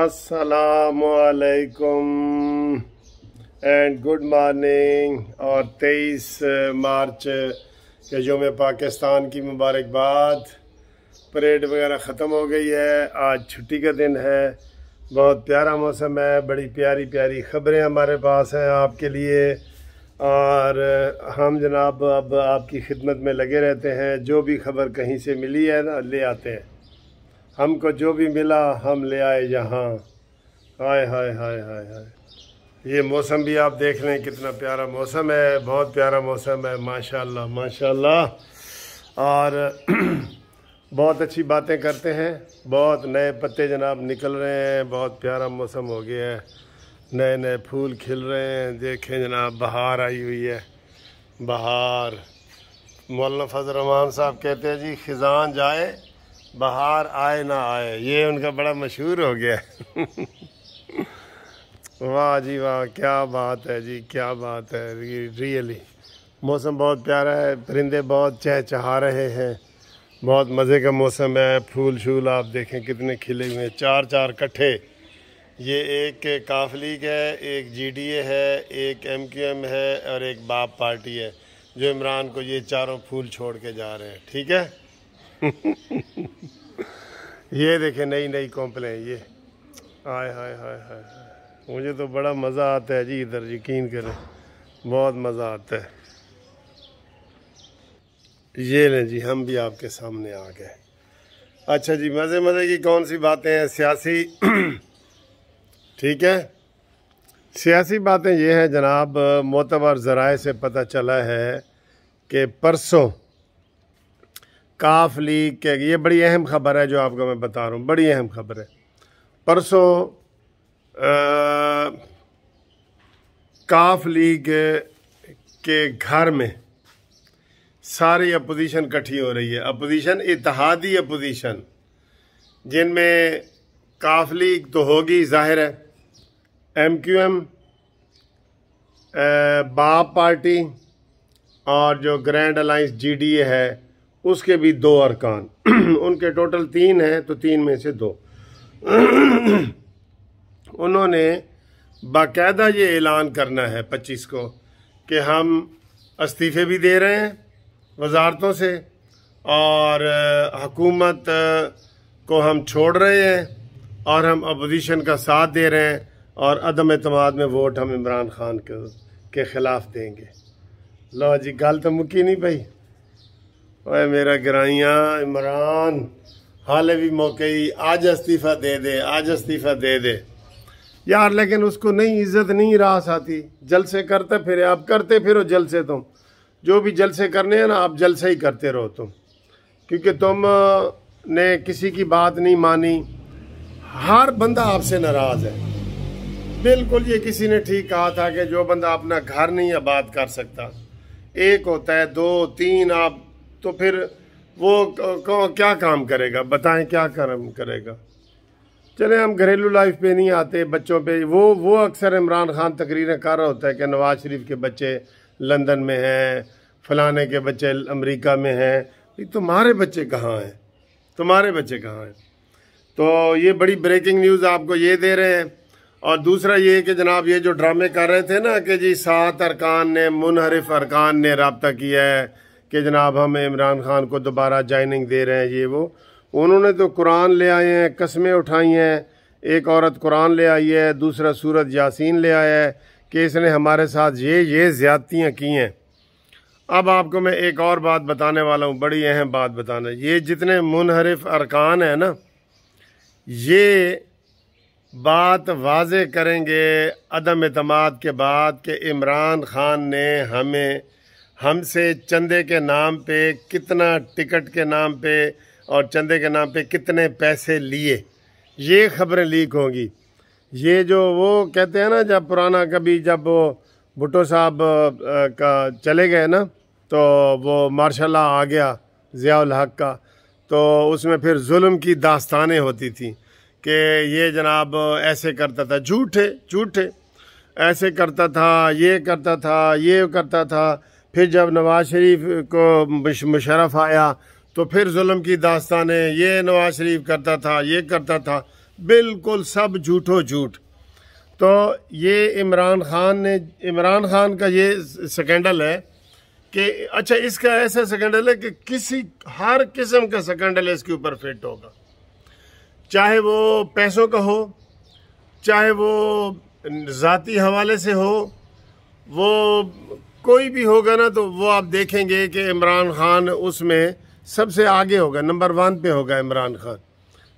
असलकुम and good morning और 23 मार्च के योम पाकिस्तान की मुबारकबाद परेड वगैरह ख़त्म हो गई है आज छुट्टी का दिन है बहुत प्यारा मौसम है बड़ी प्यारी प्यारी ख़बरें हमारे पास हैं आपके लिए और हम जनाब अब आपकी खिदमत में लगे रहते हैं जो भी खबर कहीं से मिली है ना ले आते हैं हमको जो भी मिला हम ले आए यहाँ हाय हाय हाय हाय हाय ये मौसम भी आप देख लें कितना प्यारा मौसम है बहुत प्यारा मौसम है माशाल्लाह माशाल्लाह और बहुत अच्छी बातें करते हैं बहुत नए पत्ते जनाब निकल रहे हैं बहुत प्यारा मौसम हो गया है नए नए फूल खिल रहे हैं देखें जनाब बहार आई हुई है बहार मौलाना फजल रहमान साहब कहते हैं जी खिजान जाए बाहर आए ना आए ये उनका बड़ा मशहूर हो गया वाह जी वाह क्या बात है जी क्या बात है रियली मौसम बहुत प्यारा है परिंदे बहुत चहचहा रहे हैं बहुत मज़े का मौसम है फूल शूल आप देखें कितने खिले हुए हैं चार चार कट्ठे ये एक काफलीग है एक जीडीए है एक एमक्यूएम है और एक बाप पार्टी है जो इमरान को ये चारों फूल छोड़ के जा रहे हैं ठीक है ये देखें नई नई कॉम्प्लेन ये हाय हाय हाय हाय मुझे तो बड़ा मज़ा आता है जी इधर यकीन करें बहुत मज़ा आता है ये लें जी हम भी आपके सामने आ गए अच्छा जी मज़े मज़े की कौन सी बातें हैं सियासी ठीक है सियासी बातें ये हैं जनाब मोतबर ज़राए से पता चला है कि परसों काफ लीग के ये बड़ी अहम खबर है जो आपको मैं बता रहा हूँ बड़ी अहम खबर है परसों काफ लीग के घर में सारी अपोजिशन इकट्ठी हो रही है अपोजिशन इतिहादी अपोजिशन जिनमें काफ लीग तो होगी जाहिर है M Q M BAP party और जो grand alliance G D A है उसके भी दो अरकान उनके टोटल तीन हैं तो तीन में से दो उन्होंने बाकायदा ये ऐलान करना है पच्चीस को कि हम इस्तीफ़े भी दे रहे हैं वजारतों से और हकूमत को हम छोड़ रहे हैं और हम अपोजिशन का साथ दे रहे हैं और अदम अतमाद में वोट हम इमरान खान के, ख़िलाफ़ देंगे लो जी गल तो मुकी नहीं भाई ओए मेरा ग्राइया इमरान हाले भी मौके ही आज इस्तीफ़ा दे दे आज इस्तीफ़ा दे दे यार लेकिन उसको नहीं इज्जत नहीं रास आती जलसे करते फिर आप करते फिरो जलसे तुम जो भी जलसे करने हैं ना आप जलसे ही करते रहो तुम क्योंकि तुम ने किसी की बात नहीं मानी हर बंदा आपसे नाराज़ है बिल्कुल ये किसी ने ठीक कहा था कि जो बंदा अपना घर नहीं आबाद कर सकता एक होता है दो तीन आप तो फिर वो क्या काम करेगा बताएं क्या काम करेगा चले हम घरेलू लाइफ पे नहीं आते बच्चों पे वो वो अक्सर इमरान खान तकरीरें कर रहा होता है कि नवाज शरीफ के बच्चे लंदन में हैं फलाने के बच्चे अमेरिका में हैं तुम्हारे बच्चे कहाँ हैं तुम्हारे बच्चे कहाँ हैं तो ये बड़ी ब्रेकिंग न्यूज़ आपको ये दे रहे हैं और दूसरा ये कि जनाब ये जो ड्रामे कर रहे थे ना कि जी सात अरकान ने मुनहरफ अरकान ने रबता किया है कि जनाब हम इमरान खान को दोबारा ज्वाइनिंग दे रहे हैं ये वो उन्होंने तो कुरान ले आए हैं कस्में उठाई हैं एक औरत कुरान ले आई है दूसरा सूरत यासीन ले आया है कि इसने हमारे साथ ये ये ज़्यादतियाँ की हैं अब आपको मैं एक और बात बताने वाला हूँ बड़ी अहम बात बताना ये जितने मुनहरफ अरकान हैं ना ये बात वाज करेंगे अदम अतमाद के बाद कि इमरान ख़ान ने हमें हमसे चंदे के नाम पे कितना टिकट के नाम पे और चंदे के नाम पे कितने पैसे लिए ये खबरें लीक होंगी ये जो वो कहते हैं ना जब पुराना कभी जब वो भुटो साहब का चले गए ना तो वो मार्शाला आ गया ज़ियाल हक का तो उसमें फिर जुल्म की दास्तानें होती थी कि ये जनाब ऐसे करता था झूठे झूठे ऐसे करता था ये करता था ये करता था फिर जब नवाज शरीफ को मुशरफ आया तो फिर जुल्म की दास्तान ये नवाज शरीफ करता था ये करता था बिल्कुल सब झूठो झूठ तो ये इमरान ख़ान ने इमरान ख़ान का ये स्कैंडल है कि अच्छा इसका ऐसा स्कैंडल है कि किसी हर किस्म का स्कैंडल इसके ऊपर फिट होगा चाहे वो पैसों का हो चाहे वो ज़ाती हवाले से हो वो कोई भी होगा ना तो वो आप देखेंगे कि इमरान खान उसमें सबसे आगे होगा नंबर वन पे होगा इमरान खान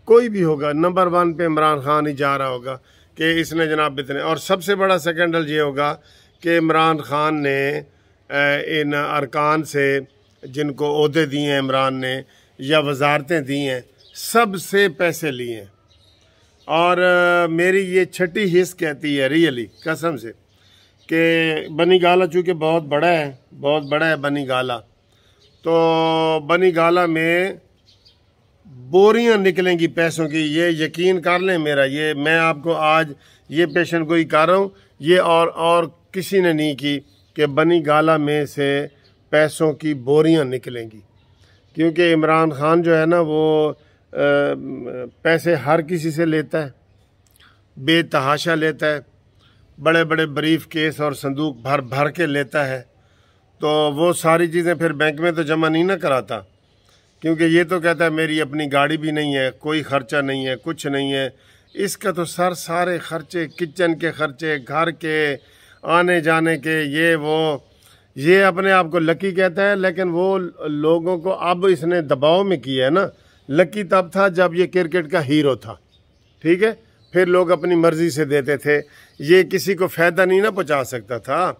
कोई भी होगा नंबर वन पे इमरान खान ही जा रहा होगा कि इसने जनाब इतने और सबसे बड़ा सेकेंडल ये होगा कि इमरान खान ने इन अरकान से जिनको अहदे दिए हैं इमरान ने या वजारतें दी हैं सब से पैसे लिए हैं और मेरी ये छठी हिस्स कहती है रियली कसम से कि बनी गाला चूँकि बहुत बड़ा है बहुत बड़ा है बनी गाला तो बनी गाला में बोरियां निकलेंगी पैसों की ये यकीन कर लें मेरा ये मैं आपको आज ये पेशन गोई कर रहा हूँ ये और और किसी ने नहीं की कि बनी गाला में से पैसों की बोरियां निकलेंगी क्योंकि इमरान खान जो है ना वो आ, पैसे हर किसी से लेता है बेतहाशा लेता है बड़े बड़े ब्रीफ केस और संदूक भर भर के लेता है तो वो सारी चीज़ें फिर बैंक में तो जमा नहीं ना कराता क्योंकि ये तो कहता है मेरी अपनी गाड़ी भी नहीं है कोई ख़र्चा नहीं है कुछ नहीं है इसका तो सर सारे खर्चे किचन के खर्चे घर के आने जाने के ये वो ये अपने आप को लकी कहता है लेकिन वो लोगों को अब इसने दबाव में किया है ना लकी तब था जब ये क्रिकेट का हीरो था ठीक है फिर लोग अपनी मर्ज़ी से देते थे ये किसी को फ़ायदा नहीं ना पहुँचा सकता था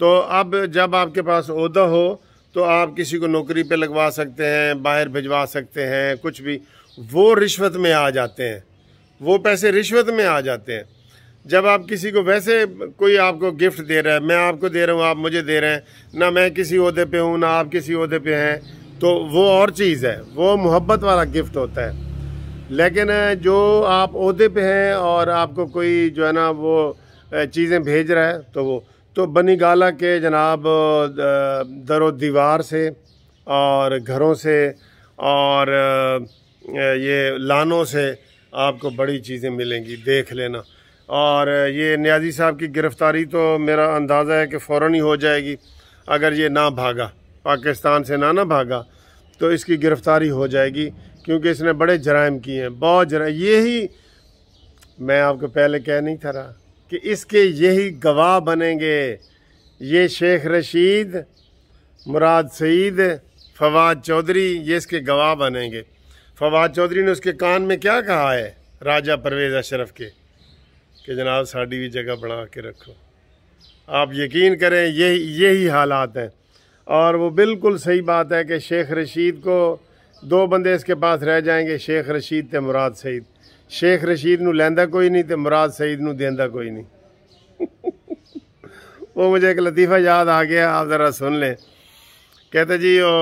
तो अब जब आपके पास अहदा हो तो आप किसी को नौकरी पे लगवा सकते हैं बाहर भिजवा सकते हैं कुछ भी वो रिश्वत में आ जाते हैं वो पैसे रिश्वत में आ जाते हैं जब आप किसी को वैसे कोई आपको गिफ्ट दे रहा है मैं आपको दे रहा हूँ आप मुझे दे रहे हैं ना मैं किसी अहदे पे हूँ ना आप किसी अहदे पे हैं तो वो और चीज़ है वो मोहब्बत वाला गिफ्ट होता है लेकिन जो आप अहदे पे हैं और आपको कोई जो है ना वो चीज़ें भेज रहा है तो वो तो बनी गाला के जनाब दर दीवार से और घरों से और ये लानों से आपको बड़ी चीज़ें मिलेंगी देख लेना और ये न्याजी साहब की गिरफ़्तारी तो मेरा अंदाज़ा है कि फ़ौर ही हो जाएगी अगर ये ना भागा पाकिस्तान से ना ना भागा तो इसकी गिरफ़्तारी हो जाएगी क्योंकि इसने बड़े जराइम किए हैं बहुत जरा यही मैं आपको पहले कह नहीं था रहा कि इसके यही गवाह बनेंगे ये शेख रशीद मुराद सईद फवाद चौधरी ये इसके गवाह बनेंगे फवाद चौधरी ने उसके कान में क्या कहा है राजा परवेज़ अशरफ के कि जनाब साड़ी भी जगह बना के रखो आप यकीन करें यही यही हालात हैं और वो बिल्कुल सही बात है कि शेख रशीद को दो बंदे इसके पास रह जाएंगे शेख रशीद तो मुराद सईद शेख रशीद ਰਸ਼ੀਦ लेंदा कोई नहीं ਨਹੀਂ मुराद सईद ਸਈਦ देंदा कोई नहीं वो मुझे एक लतीफ़ा याद आ गया आप ज़रा सुन लें कहते जी वो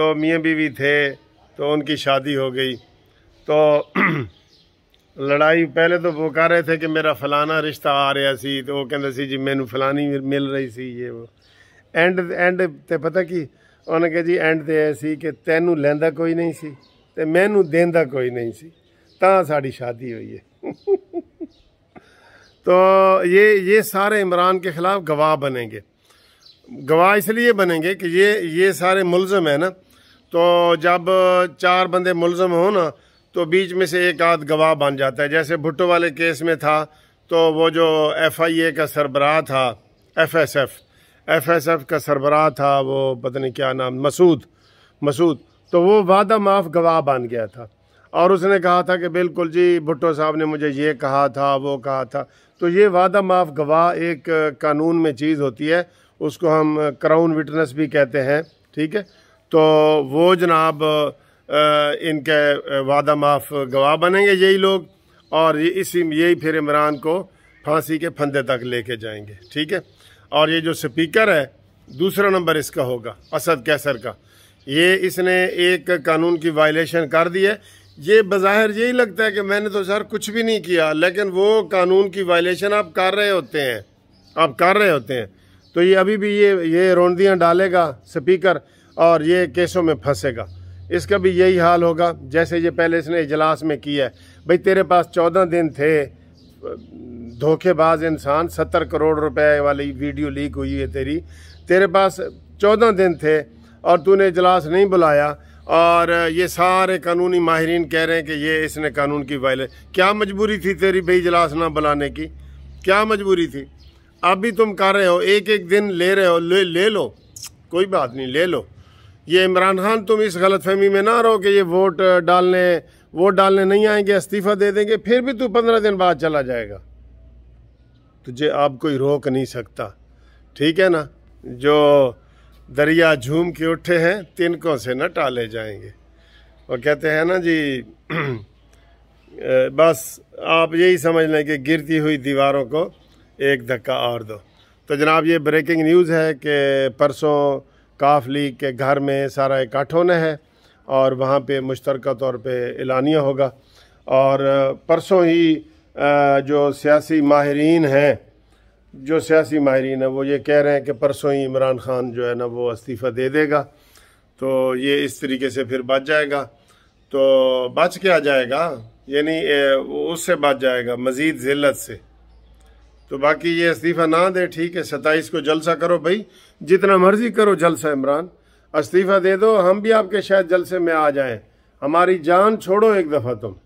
दो मियाँ बीवी थे तो उनकी शादी हो गई तो लड़ाई पहले तो वो कह रहे थे कि मेरा फलाना रिश्ता आ रहा सी तो वो कहते जी मैनू फलानी मिल रही सी ये वो एंड एंड तो पता कि उन्हें कहा जी एंड कि ਐ लेंदा कोई नहीं सी ते मैनू देंदा कोई नहीं सी ਕੋਈ ਨਹੀਂ शादी हुई है तो ये ये सारे इमरान के ख़िलाफ़ गवाह बनेंगे गवाह इसलिए बनेंगे कि ये ये सारे मुलज़म है ना तो जब चार बंदे मुलज़म हो ना तो बीच में से एक आध गवाह बन जाता है जैसे भुट्टो वाले केस में था तो वो जो एफ आई ए का सरबराह था F S F F S F का सरबराह था वो पता नहीं क्या नाम मसूद मसूद तो वो वादा माफ़ गवाह बन गया था और उसने कहा था कि बिल्कुल जी भुट्टो साहब ने मुझे ये कहा था वो कहा था तो ये वादा माफ़ गवाह एक कानून में चीज़ होती है उसको हम क्राउन विटनेस भी कहते हैं ठीक है तो वो जनाब इनके वादा माफ़ गवाह बनेंगे यही लोग और इसी यही फिर इमरान को फांसी के फंदे तक लेके जाएंगे ठीक है और ये जो स्पीकर है दूसरा नंबर इसका होगा असद कैसर का ये इसने एक कानून की वायलेशन कर दी है ये बाहर यही लगता है कि मैंने तो सर कुछ भी नहीं किया लेकिन वो कानून की वायलेशन आप कर रहे होते हैं आप कर रहे होते हैं तो ये अभी भी ये ये रोंदियाँ डालेगा स्पीकर और ये केसों में फंसेगा इसका भी यही हाल होगा जैसे ये पहले इसने इजलास में किया है भाई तेरे पास चौदह दिन थे धोखेबाज इंसान सत्तर करोड़ रुपए वाली वीडियो लीक हुई है तेरी तेरे पास चौदह दिन थे और तूने इजलास नहीं बुलाया और ये सारे कानूनी माहरीन कह रहे हैं कि ये इसने कानून की वायले क्या मजबूरी थी तेरी भाई इजलास ना बुलाने की क्या मजबूरी थी अभी तुम कर रहे हो एक एक दिन ले रहे हो ले, ले लो कोई बात नहीं ले लो ये इमरान खान तुम इस गलत फहमी में ना रहो कि ये वोट डालने वोट डालने नहीं आएंगे इस्तीफ़ा दे देंगे फिर भी तू तो पंद्रह दिन बाद चला जाएगा तुझे आप कोई रोक नहीं सकता ठीक है ना जो दरिया झूम के उठे हैं तिनकों से न टाले जाएंगे और कहते हैं ना जी बस आप यही समझ लें कि गिरती हुई दीवारों को एक धक्का और दो तो जनाब ये ब्रेकिंग न्यूज़ है कि परसों काफ लीग के घर में सारा इकट्ठ होना है और वहाँ पे मुश्तरक तौर पे एलानिया होगा और परसों ही जो सियासी माहरीन हैं जो सियासी माहरीन है वो ये कह रहे हैं कि परसों ही इमरान ख़ान जो है ना वो इस्तीफ़ा दे देगा तो ये इस तरीके से फिर बच जाएगा तो बच के आ जाएगा यानी उससे बच जाएगा मज़ीद ज़िलत से तो बाकी ये इस्तीफ़ा ना दे ठीक है सताइस को जलसा करो भाई जितना मर्जी करो जलसा इमरान इस्तीफ़ा दे दो हम भी आपके शायद जलसे में आ जाएं हमारी जान छोड़ो एक दफ़ा तुम